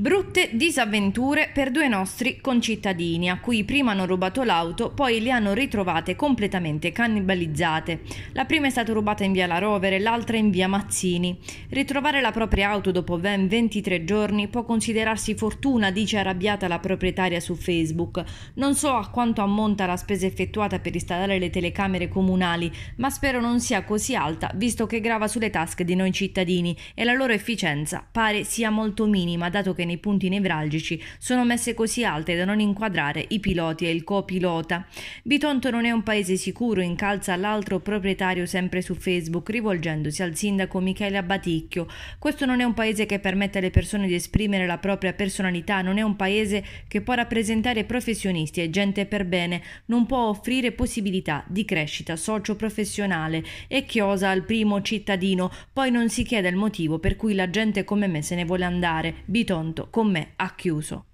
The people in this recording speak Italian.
Brutte disavventure per due nostri concittadini, a cui prima hanno rubato l'auto, poi le hanno ritrovate completamente cannibalizzate. La prima è stata rubata in via La Rovere, l'altra in via Mazzini. Ritrovare la propria auto dopo ben 23 giorni può considerarsi fortuna, dice arrabbiata la proprietaria su Facebook. Non so a quanto ammonta la spesa effettuata per installare le telecamere comunali, ma spero non sia così alta, visto che grava sulle tasche di noi cittadini e la loro efficienza pare sia molto minima, dato che nei punti nevralgici sono messe così alte da non inquadrare i piloti e il copilota. Bitonto non è un paese sicuro, incalza l'altro proprietario sempre su Facebook rivolgendosi al sindaco Michele Abaticchio. Questo non è un paese che permette alle persone di esprimere la propria personalità, non è un paese che può rappresentare professionisti e gente per bene, non può offrire possibilità di crescita socio-professionale e chiosa al primo cittadino, poi non si chiede il motivo per cui la gente come me se ne vuole andare. Bitonto appunto con me ha chiuso.